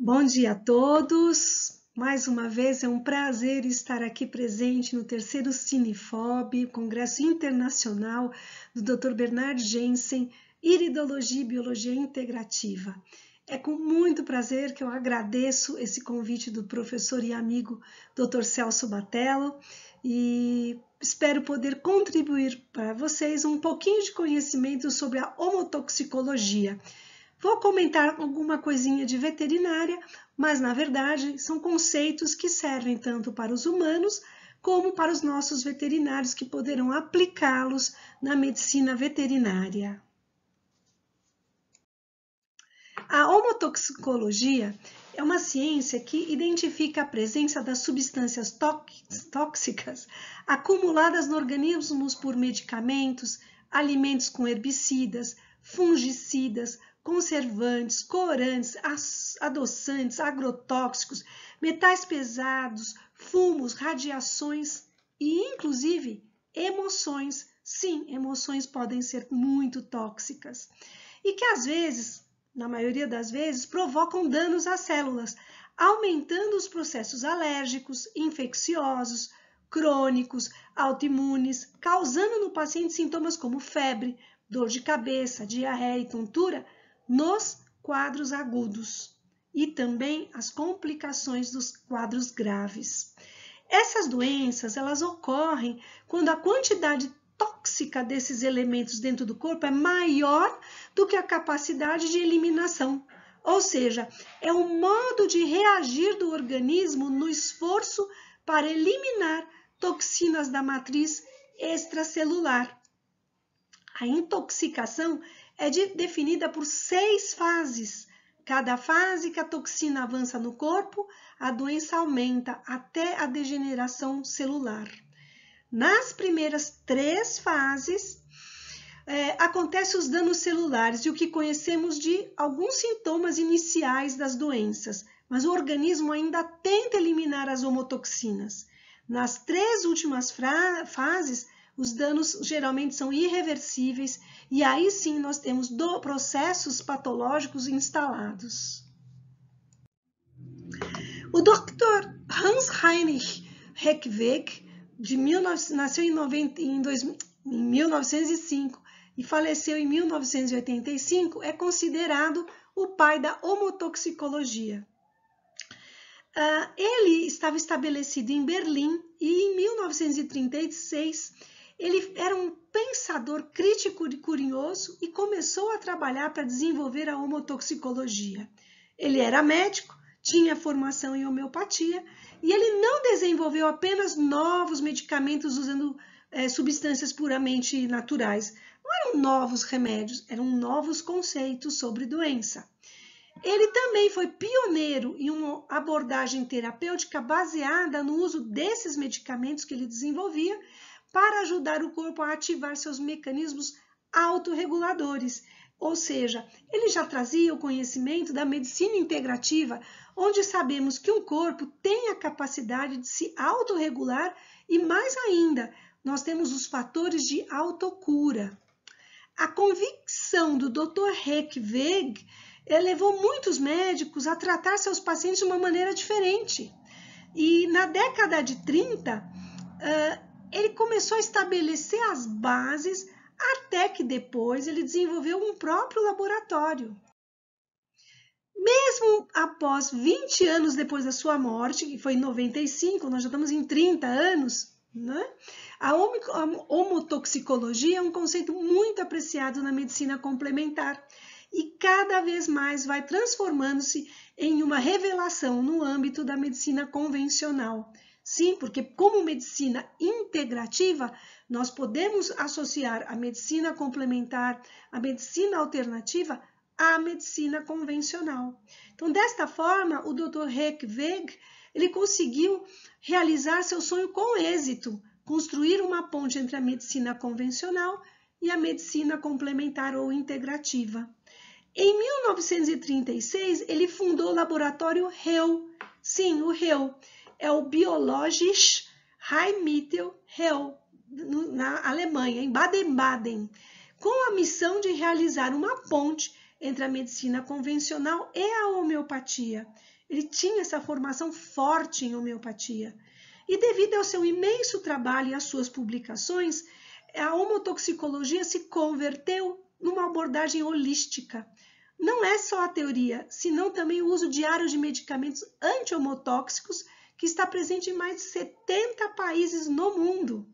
Bom dia a todos. Mais uma vez é um prazer estar aqui presente no terceiro Cinefob, Congresso Internacional do Dr. Bernard Jensen, Iridologia e Biologia Integrativa. É com muito prazer que eu agradeço esse convite do professor e amigo Dr. Celso Batello e espero poder contribuir para vocês um pouquinho de conhecimento sobre a homotoxicologia Vou comentar alguma coisinha de veterinária, mas na verdade são conceitos que servem tanto para os humanos como para os nossos veterinários que poderão aplicá-los na medicina veterinária. A homotoxicologia é uma ciência que identifica a presença das substâncias tóxicas acumuladas nos organismos por medicamentos, alimentos com herbicidas, fungicidas, conservantes, corantes, adoçantes, agrotóxicos, metais pesados, fumos, radiações e, inclusive, emoções. Sim, emoções podem ser muito tóxicas e que às vezes, na maioria das vezes, provocam danos às células, aumentando os processos alérgicos, infecciosos, crônicos, autoimunes, causando no paciente sintomas como febre, dor de cabeça, diarreia e tontura, nos quadros agudos e também as complicações dos quadros graves. Essas doenças, elas ocorrem quando a quantidade tóxica desses elementos dentro do corpo é maior do que a capacidade de eliminação. Ou seja, é um modo de reagir do organismo no esforço para eliminar toxinas da matriz extracelular. A intoxicação é de, definida por seis fases. Cada fase que a toxina avança no corpo, a doença aumenta até a degeneração celular. Nas primeiras três fases, é, acontecem os danos celulares e o que conhecemos de alguns sintomas iniciais das doenças, mas o organismo ainda tenta eliminar as homotoxinas. Nas três últimas fases, os danos geralmente são irreversíveis e aí sim nós temos processos patológicos instalados. O Dr. Hans Heinrich Heckweg, de 19, nasceu em, 90, em, 2000, em 1905 e faleceu em 1985, é considerado o pai da homotoxicologia. Uh, ele estava estabelecido em Berlim e em 1936 ele era um pensador crítico e curioso e começou a trabalhar para desenvolver a homotoxicologia. Ele era médico, tinha formação em homeopatia e ele não desenvolveu apenas novos medicamentos usando é, substâncias puramente naturais. Não eram novos remédios, eram novos conceitos sobre doença. Ele também foi pioneiro em uma abordagem terapêutica baseada no uso desses medicamentos que ele desenvolvia para ajudar o corpo a ativar seus mecanismos autorreguladores. Ou seja, ele já trazia o conhecimento da medicina integrativa, onde sabemos que um corpo tem a capacidade de se autorregular e, mais ainda, nós temos os fatores de autocura. A convicção do Dr. Rekweg levou muitos médicos a tratar seus pacientes de uma maneira diferente. E na década de 30, ele começou a estabelecer as bases até que depois ele desenvolveu um próprio laboratório. Mesmo após 20 anos depois da sua morte, que foi em 95, nós já estamos em 30 anos, né? a homotoxicologia é um conceito muito apreciado na medicina complementar e cada vez mais vai transformando-se em uma revelação no âmbito da medicina convencional. Sim, porque como medicina integrativa, nós podemos associar a medicina complementar, a medicina alternativa à medicina convencional. Então, desta forma, o Dr. Heckweg, ele conseguiu realizar seu sonho com êxito, construir uma ponte entre a medicina convencional e a medicina complementar ou integrativa. Em 1936, ele fundou o laboratório REU. Sim, o REU é o Biologisch Hell na Alemanha, em Baden-Baden, com a missão de realizar uma ponte entre a medicina convencional e a homeopatia. Ele tinha essa formação forte em homeopatia. E devido ao seu imenso trabalho e às suas publicações, a homotoxicologia se converteu numa abordagem holística. Não é só a teoria, senão também o uso diário de medicamentos anti-homotóxicos que está presente em mais de 70 países no mundo.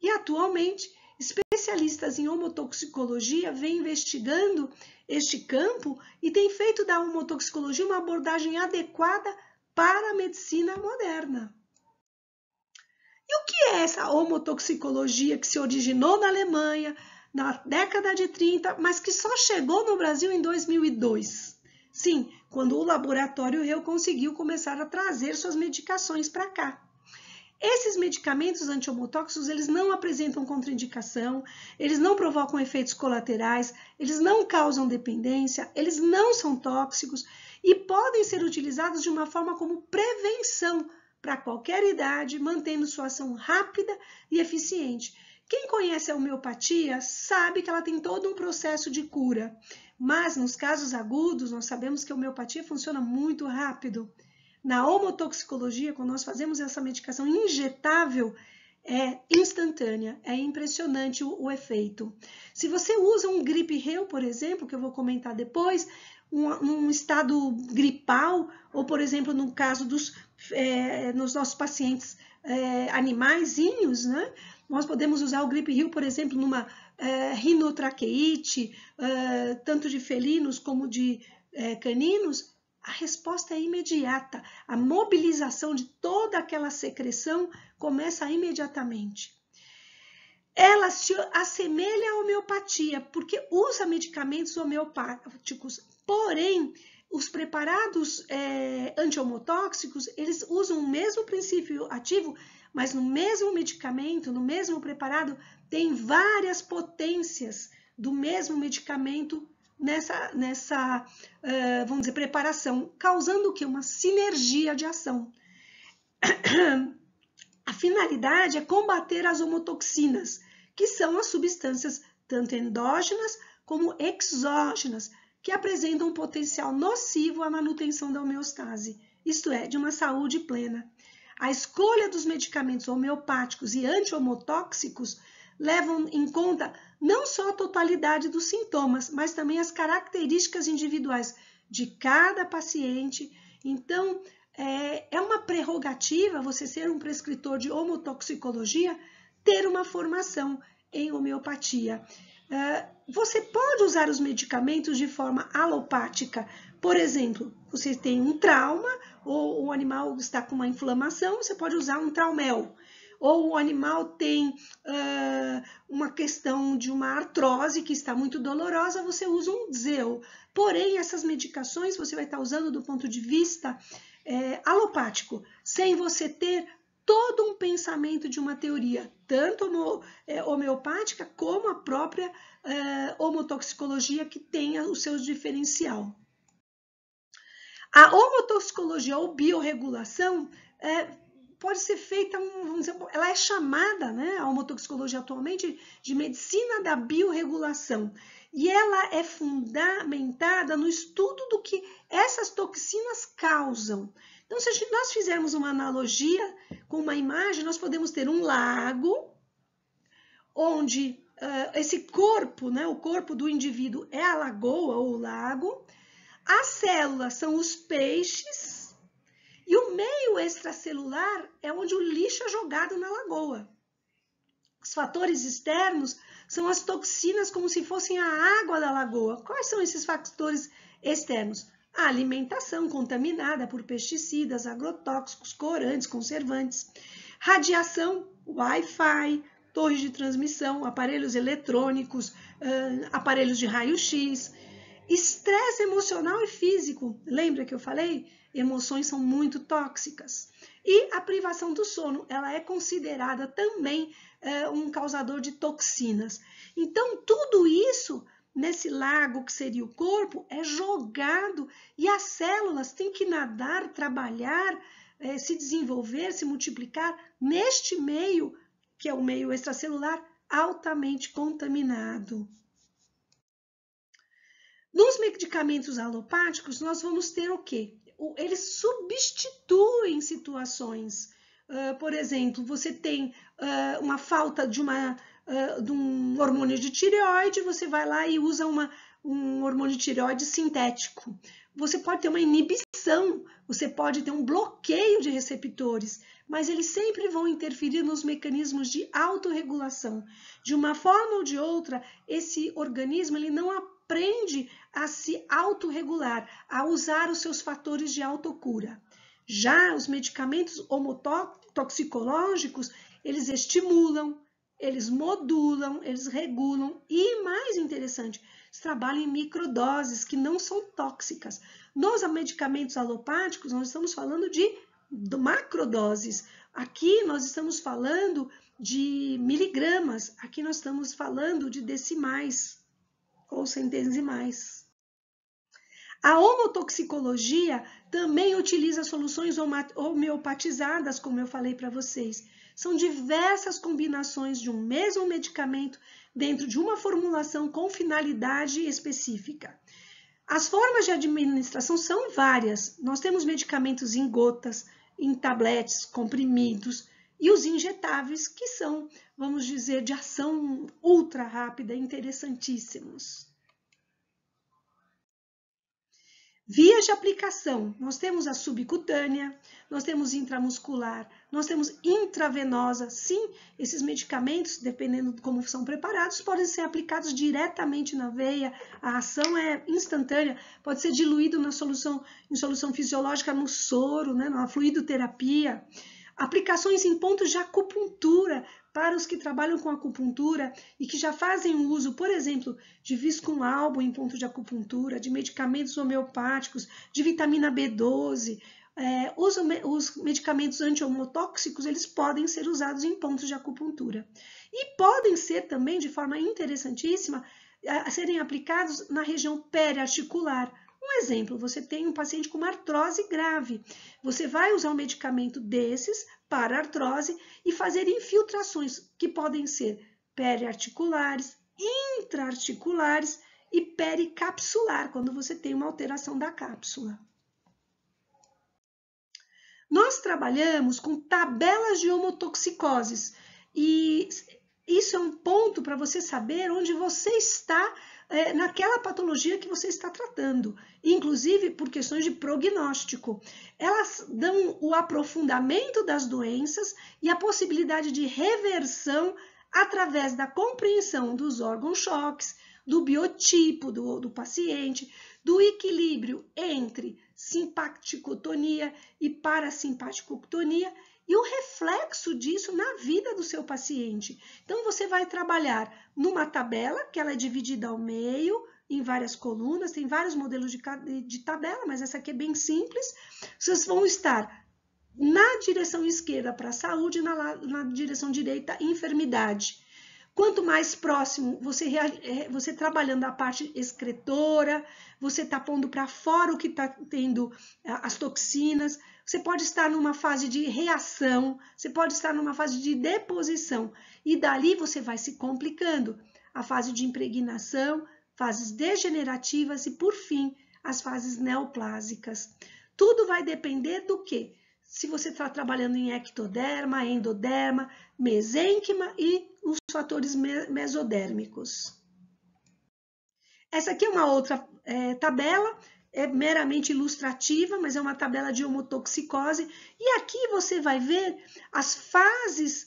E atualmente, especialistas em homotoxicologia vêm investigando este campo e têm feito da homotoxicologia uma abordagem adequada para a medicina moderna. E o que é essa homotoxicologia que se originou na Alemanha na década de 30, mas que só chegou no Brasil em 2002? Sim, quando o laboratório Reu conseguiu começar a trazer suas medicações para cá. Esses medicamentos anti-homotóxicos, eles não apresentam contraindicação, eles não provocam efeitos colaterais, eles não causam dependência, eles não são tóxicos e podem ser utilizados de uma forma como prevenção para qualquer idade, mantendo sua ação rápida e eficiente. Quem conhece a homeopatia sabe que ela tem todo um processo de cura, mas nos casos agudos, nós sabemos que a homeopatia funciona muito rápido. Na homotoxicologia, quando nós fazemos essa medicação injetável, é instantânea, é impressionante o, o efeito. Se você usa um gripe reu, por exemplo, que eu vou comentar depois, um, um, estado gripal, ou por exemplo, no caso dos é, nos nossos pacientes é, animaizinhos, né? Nós podemos usar o Grip rio por exemplo, numa é, rinotraqueite, é, tanto de felinos como de é, caninos. A resposta é imediata. A mobilização de toda aquela secreção começa imediatamente. Ela se assemelha à homeopatia, porque usa medicamentos homeopáticos. Porém, os preparados é, anti-homotóxicos, eles usam o mesmo princípio ativo mas no mesmo medicamento, no mesmo preparado, tem várias potências do mesmo medicamento nessa, nessa uh, vamos dizer, preparação, causando o que? Uma sinergia de ação. A finalidade é combater as homotoxinas, que são as substâncias tanto endógenas como exógenas, que apresentam um potencial nocivo à manutenção da homeostase, isto é, de uma saúde plena. A escolha dos medicamentos homeopáticos e anti-homotóxicos levam em conta não só a totalidade dos sintomas, mas também as características individuais de cada paciente. Então, é, é uma prerrogativa você ser um prescritor de homotoxicologia ter uma formação em homeopatia. É, você pode usar os medicamentos de forma alopática, por exemplo, você tem um trauma ou o animal está com uma inflamação, você pode usar um traumel. Ou o animal tem uh, uma questão de uma artrose que está muito dolorosa, você usa um Dzeu. Porém, essas medicações você vai estar usando do ponto de vista é, alopático, sem você ter todo um pensamento de uma teoria, tanto homeopática como a própria eh, homotoxicologia que tem o seu diferencial. A homotoxicologia ou biorregulação é, pode ser feita, dizer, ela é chamada, né, a homotoxicologia atualmente, de medicina da biorregulação. E ela é fundamentada no estudo do que essas toxinas causam. Então, se gente, nós fizermos uma analogia com uma imagem, nós podemos ter um lago onde uh, esse corpo, né, o corpo do indivíduo é a lagoa ou o lago, a célula são os peixes e o meio extracelular é onde o lixo é jogado na lagoa. Os fatores externos são as toxinas como se fossem a água da lagoa. Quais são esses fatores externos? A alimentação contaminada por pesticidas, agrotóxicos, corantes, conservantes, radiação, Wi-Fi, torres de transmissão, aparelhos eletrônicos, aparelhos de raio-x, Estresse emocional e físico. Lembra que eu falei? Emoções são muito tóxicas. E a privação do sono, ela é considerada também é, um causador de toxinas. Então, tudo isso nesse lago que seria o corpo é jogado e as células têm que nadar, trabalhar, é, se desenvolver, se multiplicar neste meio, que é o meio extracelular, altamente contaminado. Nos medicamentos alopáticos, nós vamos ter o quê? eles substituem situações. Uh, por exemplo, você tem uh, uma falta de, uma, uh, de um hormônio de tireoide, você vai lá e usa uma, um hormônio de tireoide sintético. Você pode ter uma inibição, você pode ter um bloqueio de receptores, mas eles sempre vão interferir nos mecanismos de autorregulação. De uma forma ou de outra, esse organismo ele não apoia aprende a se autorregular, a usar os seus fatores de autocura. Já os medicamentos homotoxicológicos, eles estimulam, eles modulam, eles regulam e, mais interessante, eles trabalham em microdoses que não são tóxicas. Nos medicamentos alopáticos, nós estamos falando de macrodoses. Aqui nós estamos falando de miligramas, aqui nós estamos falando de decimais ou sem denzimais. A homotoxicologia também utiliza soluções homeopatizadas, como eu falei para vocês. São diversas combinações de um mesmo medicamento dentro de uma formulação com finalidade específica. As formas de administração são várias. Nós temos medicamentos em gotas, em tabletes, comprimidos, e os injetáveis, que são, vamos dizer, de ação ultra rápida, interessantíssimos. Vias de aplicação, nós temos a subcutânea, nós temos intramuscular, nós temos intravenosa. Sim, esses medicamentos, dependendo de como são preparados, podem ser aplicados diretamente na veia. A ação é instantânea, pode ser diluído na solução, em solução fisiológica, no soro, né, na fluidoterapia. terapia aplicações em pontos de acupuntura para os que trabalham com acupuntura e que já fazem uso, por exemplo, de viscum álbum em ponto de acupuntura, de medicamentos homeopáticos, de vitamina B12. É, os, os medicamentos anti-homotóxicos, eles podem ser usados em pontos de acupuntura. E podem ser também, de forma interessantíssima, a, serem aplicados na região periarticular, um exemplo, você tem um paciente com uma artrose grave. Você vai usar um medicamento desses para artrose e fazer infiltrações que podem ser periarticulares, intraarticulares e pericapsular, quando você tem uma alteração da cápsula. Nós trabalhamos com tabelas de homotoxicoses e isso é um ponto para você saber onde você está é, naquela patologia que você está tratando, inclusive por questões de prognóstico. Elas dão o aprofundamento das doenças e a possibilidade de reversão através da compreensão dos órgãos-choques, do biotipo do, do paciente, do equilíbrio entre simpaticotonia e parasimpaticotonia e o reflexo disso na vida do seu paciente. Então, você vai trabalhar numa tabela, que ela é dividida ao meio, em várias colunas, tem vários modelos de, de tabela, mas essa aqui é bem simples. Vocês vão estar na direção esquerda para saúde, na, na direção direita, enfermidade. Quanto mais próximo você, é, você trabalhando a parte excretora, você está pondo para fora o que está tendo as toxinas, você pode estar numa fase de reação, você pode estar numa fase de deposição, e dali você vai se complicando. A fase de impregnação, fases degenerativas e, por fim, as fases neoplásicas. Tudo vai depender do que? Se você está trabalhando em ectoderma, endoderma, mesênquima e os fatores mesodérmicos. Essa aqui é uma outra é, tabela é meramente ilustrativa, mas é uma tabela de homotoxicose. E aqui você vai ver as fases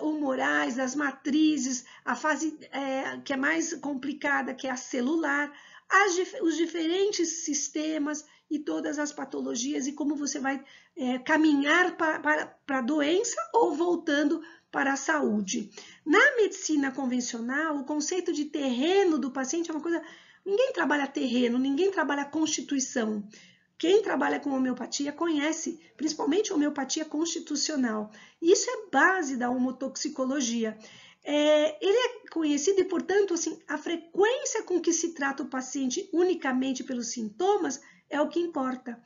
uh, humorais, as matrizes, a fase é, que é mais complicada, que é a celular, as, os diferentes sistemas e todas as patologias e como você vai é, caminhar para a doença ou voltando para a saúde. Na medicina convencional, o conceito de terreno do paciente é uma coisa Ninguém trabalha terreno, ninguém trabalha constituição. Quem trabalha com homeopatia conhece, principalmente homeopatia constitucional. Isso é base da homotoxicologia. É, ele é conhecido e, portanto, assim, a frequência com que se trata o paciente unicamente pelos sintomas é o que importa.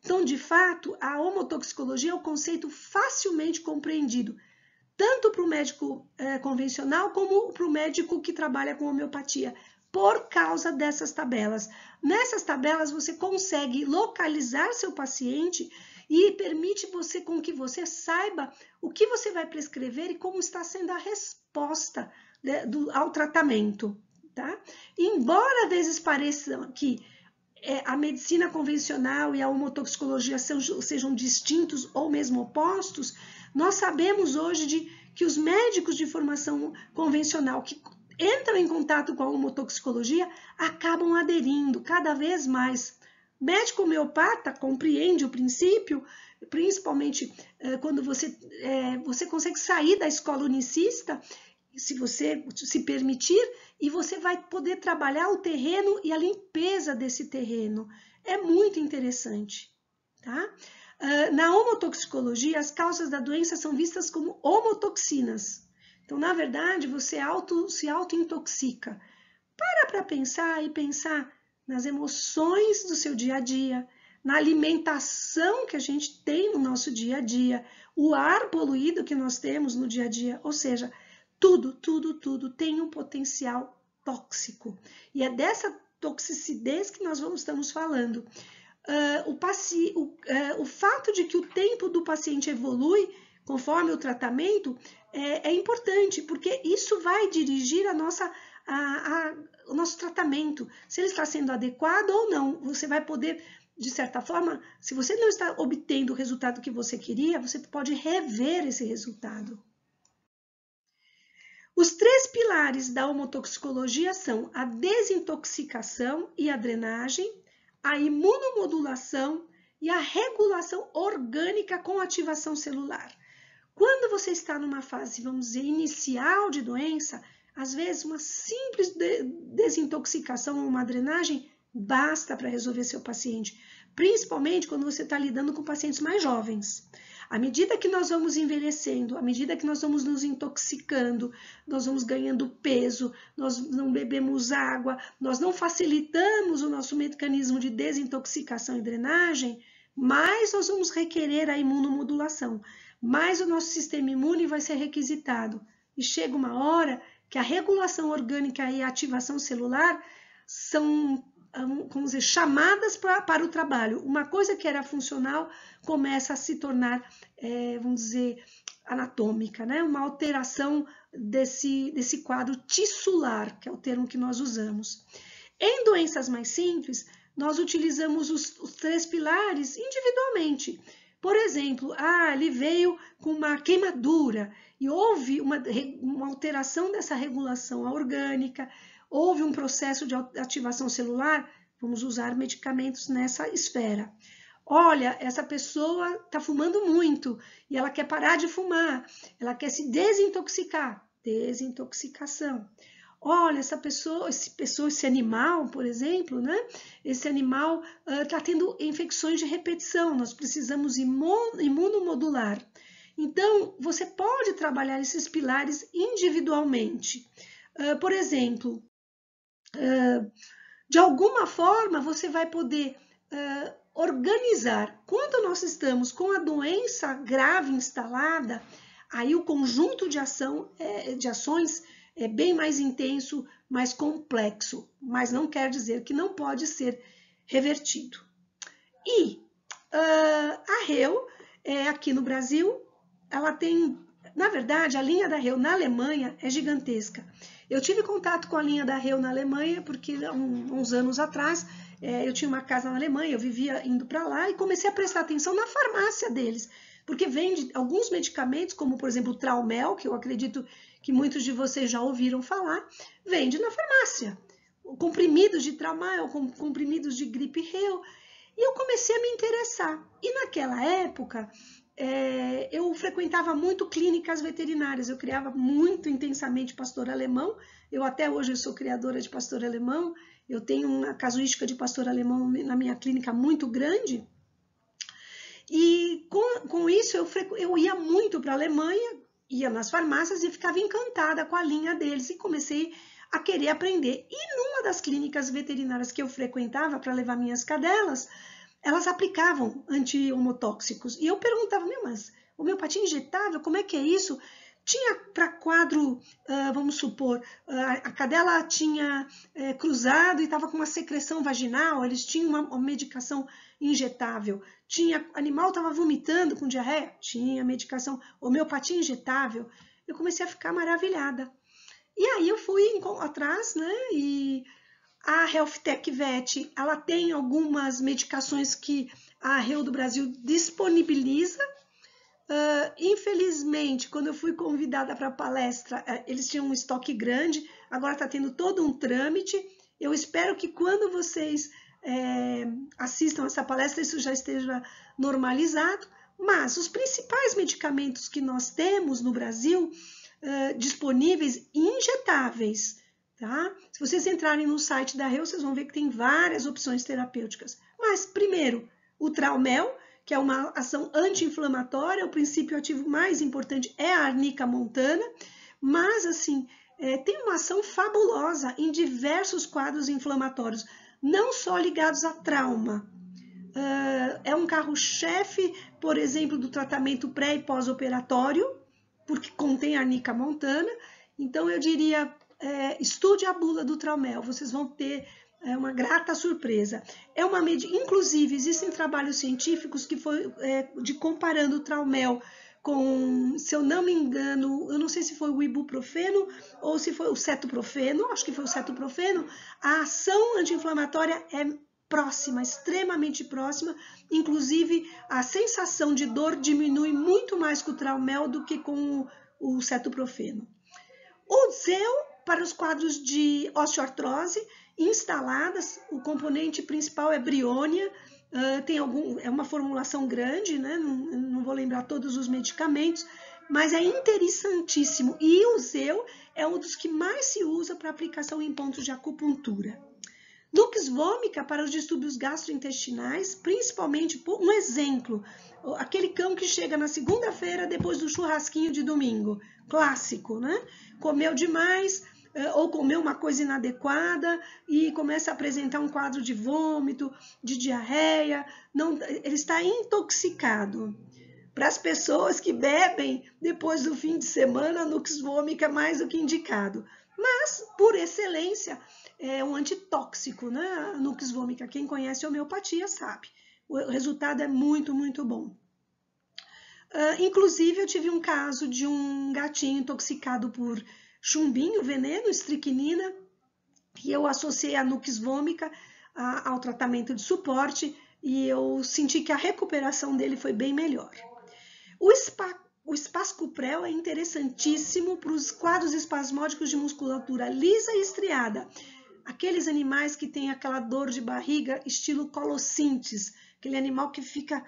Então, de fato, a homotoxicologia é um conceito facilmente compreendido, tanto para o médico é, convencional como para o médico que trabalha com homeopatia, por causa dessas tabelas. Nessas tabelas você consegue localizar seu paciente e permite você com que você saiba o que você vai prescrever e como está sendo a resposta né, do, ao tratamento. Tá? Embora às vezes pareça que é, a medicina convencional e a homotoxicologia sejam distintos ou mesmo opostos, nós sabemos hoje de, que os médicos de formação convencional que entram em contato com a homotoxicologia acabam aderindo cada vez mais. Médico homeopata compreende o princípio, principalmente eh, quando você, eh, você consegue sair da escola unicista, se você se permitir, e você vai poder trabalhar o terreno e a limpeza desse terreno. É muito interessante. Tá? Ah, na homotoxicologia, as causas da doença são vistas como homotoxinas. Então, na verdade, você auto, se auto-intoxica. Para para pensar e pensar nas emoções do seu dia a dia, na alimentação que a gente tem no nosso dia a dia, o ar poluído que nós temos no dia a dia, ou seja, tudo, tudo, tudo tem um potencial tóxico. E é dessa toxicidade que nós vamos, estamos falando. Uh, o, paci, o, uh, o fato de que o tempo do paciente evolui conforme o tratamento é, é importante, porque isso vai dirigir a nossa, a, a, o nosso tratamento, se ele está sendo adequado ou não. Você vai poder, de certa forma, se você não está obtendo o resultado que você queria, você pode rever esse resultado. Os três pilares da homotoxicologia são a desintoxicação e a drenagem, a imunomodulação e a regulação orgânica com ativação celular. Quando você está numa fase, vamos dizer, inicial de doença, às vezes uma simples de desintoxicação ou uma drenagem basta para resolver seu paciente, principalmente quando você está lidando com pacientes mais jovens. À medida que nós vamos envelhecendo, à medida que nós vamos nos intoxicando, nós vamos ganhando peso, nós não bebemos água, nós não facilitamos o nosso mecanismo de desintoxicação e drenagem, mais nós vamos requerer a imunomodulação mais o nosso sistema imune vai ser requisitado. E chega uma hora que a regulação orgânica e a ativação celular são como hum, dizer, chamadas pra, para o trabalho. Uma coisa que era funcional começa a se tornar, é, vamos dizer, anatômica, né? uma alteração desse, desse quadro tissular, que é o termo que nós usamos. Em doenças mais simples, nós utilizamos os, os três pilares individualmente. Por exemplo, ah, ele veio com uma queimadura e houve uma, uma alteração dessa regulação orgânica, houve um processo de ativação celular, vamos usar medicamentos nessa esfera. Olha, essa pessoa está fumando muito e ela quer parar de fumar, ela quer se desintoxicar, desintoxicação olha, essa pessoa, esse, pessoa, esse animal, por exemplo, né? Esse animal está uh, tendo infecções de repetição, nós precisamos imunomodular. Então, você pode trabalhar esses pilares individualmente. Uh, por exemplo, uh, de alguma forma você vai poder organizar. Quando nós estamos com a doença grave instalada, aí o conjunto de, ação, eh, de ações é bem mais intenso, mais complexo, mas não quer dizer que não pode ser revertido. E uh, a REU, é, aqui no Brasil, ela tem, na verdade, a linha da REU na Alemanha é gigantesca. Eu tive contato com a linha da REU na Alemanha, porque um, uns anos atrás é, eu tinha uma casa na Alemanha, eu vivia indo para lá e comecei a prestar atenção na farmácia deles, porque vende alguns medicamentos, como por exemplo o Traumel, que eu acredito que muitos de vocês já ouviram falar, vende na farmácia. Comprimidos de tramal, comprimidos de gripe real, E eu comecei a me interessar. E naquela época, é, eu frequentava muito clínicas veterinárias, eu criava muito intensamente pastor alemão, eu até hoje sou criadora de pastor alemão, eu tenho uma casuística de pastor alemão na minha clínica muito grande, e com, com isso eu, eu ia muito para a Alemanha, ia nas farmácias e ficava encantada com a linha deles e comecei a querer aprender. E numa das clínicas veterinárias que eu frequentava para levar minhas cadelas, elas aplicavam anti-homotóxicos. E eu perguntava, meu, mas homeopatia injetável, como é que é isso? Tinha para quadro, ah, vamos supor, ah, a cadela tinha eh, cruzado e estava com uma secreção vaginal, eles tinham uma medicação injetável. Tinha animal estava vomitando com diarreia, tinha medicação homeopatia injetável. Eu comecei a ficar maravilhada. E aí eu fui atrás, né? E a Health Tech Vet, ela tem algumas medicações que a Reu do Brasil disponibiliza Uh, infelizmente, quando eu fui convidada para a palestra, uh, eles tinham um estoque grande, agora está tendo todo um trâmite. Eu espero que quando vocês eh, assistam essa palestra, isso já esteja normalizado. Mas os principais medicamentos que nós temos no Brasil uh, disponíveis injetáveis, tá? Se vocês entrarem no site da REU, vocês vão ver que tem várias opções terapêuticas. Mas, primeiro, o Traumel, que é uma ação anti-inflamatória, o princípio ativo mais importante é a arnica montana, mas assim, é, tem uma ação fabulosa em diversos quadros inflamatórios, não só ligados a trauma. Uh, é um carro-chefe, por exemplo, do tratamento pré e pós-operatório, porque contém arnica montana. Então, eu diria, é, estude a bula do Traumel, vocês vão ter é uma grata surpresa. É uma medida, inclusive, existem trabalhos científicos que foi é, de comparando o traumel com, se eu não me engano, eu não sei se foi o ibuprofeno ou se foi o cetoprofeno, acho que foi o cetoprofeno, a ação anti-inflamatória é próxima, extremamente próxima, inclusive a sensação de dor diminui muito mais com o traumel do que com o cetoprofeno. O Zeu para os quadros de osteoartrose, Instaladas, o componente principal é briônia, uh, tem algum, é uma formulação grande, né? Não, não, vou lembrar todos os medicamentos, mas é interessantíssimo. E o Zeu é um dos que mais se usa para aplicação em pontos de acupuntura. Dux vômica para os distúrbios gastrointestinais, principalmente por um exemplo, aquele cão que chega na segunda-feira depois do churrasquinho de domingo, clássico, né? Comeu demais, é, ou comeu uma coisa inadequada e começa a apresentar um quadro de vômito, de diarreia, não, ele está intoxicado. Para as pessoas que bebem depois do fim de semana, a nux vômica é mais do que indicado. Mas, por excelência, é um antitóxico, né? A nux vômica. Quem conhece homeopatia sabe. O resultado é muito, muito bom. Uh, inclusive, eu tive um caso de um gatinho intoxicado por chumbinho, veneno, estricnina, e eu associei a nux vômica a, ao tratamento de suporte e eu senti que a recuperação dele foi bem melhor. O, spa, o é interessantíssimo para os quadros espasmódicos de musculatura lisa e estriada, aqueles animais que têm aquela dor de barriga estilo colossintes, aquele animal que fica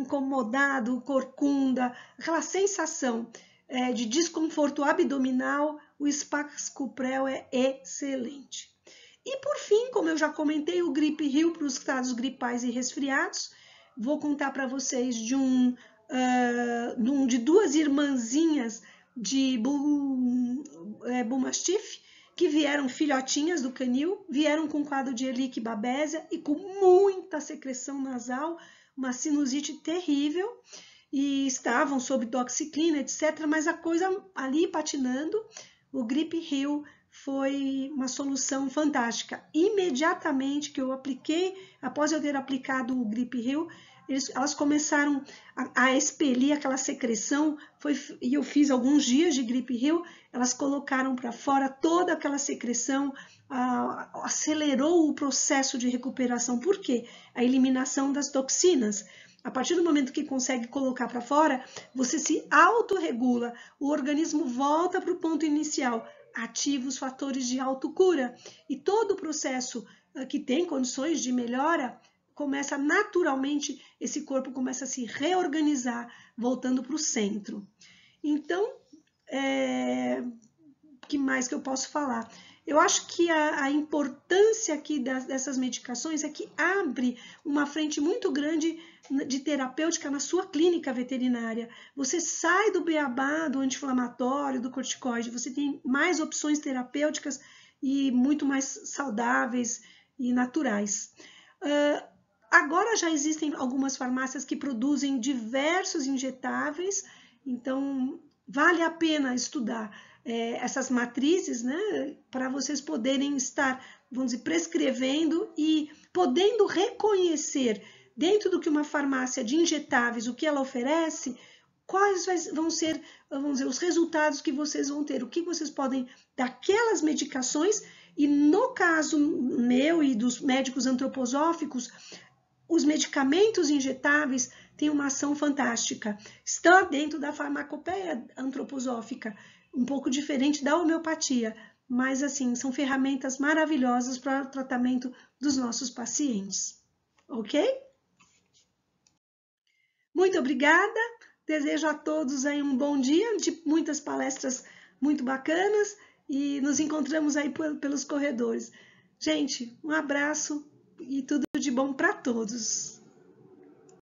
incomodado, corcunda, aquela sensação é, de desconforto abdominal, o Spax Spaxcuprel é excelente. E por fim, como eu já comentei, o Grip Rio para os estados gripais e resfriados, vou contar para vocês de um, uh, de um, de duas irmãzinhas de Bum, é, Bumastif, que vieram filhotinhas do canil, vieram com quadro de Elique babésia e com muita secreção nasal, uma sinusite terrível e estavam sob doxiclina, etc. Mas a coisa ali patinando, o Grip Hill foi uma solução fantástica. Imediatamente que eu apliquei, após eu ter aplicado o Grip Hill, eles, elas começaram a, a, expelir aquela secreção, foi, e eu fiz alguns dias de Grip rio, elas colocaram para fora toda aquela secreção, acelerou o processo de recuperação. Por quê? A eliminação das toxinas. A partir do momento que consegue colocar para fora, você se autorregula, o organismo volta para o ponto inicial, ativa os fatores de autocura e todo o processo eh, que tem condições de melhora começa naturalmente, esse corpo começa a se reorganizar, voltando para o centro. Então, é, que mais que eu posso falar? Eu acho que a, a importância aqui das, dessas medicações é que abre uma frente muito grande de terapêutica na sua clínica veterinária. Você sai do beabá, do anti-inflamatório, do corticoide, você tem mais opções terapêuticas e muito mais saudáveis e naturais. Uh, agora já existem algumas farmácias que produzem diversos injetáveis, então vale a pena estudar é, essas matrizes, né, para vocês poderem estar, vamos dizer, prescrevendo e podendo reconhecer dentro do que uma farmácia de injetáveis, o que ela oferece, quais vão ser, vamos dizer, os resultados que vocês vão ter, o que vocês podem daquelas medicações e no caso meu e dos médicos antroposóficos, os medicamentos injetáveis têm uma ação fantástica. Está dentro da farmacopeia antroposófica um pouco diferente da homeopatia, mas assim, são ferramentas maravilhosas para o tratamento dos nossos pacientes. OK? Muito obrigada. Desejo a todos aí um bom dia de muitas palestras muito bacanas e nos encontramos aí pelos corredores. Gente, um abraço e tudo de bom para todos.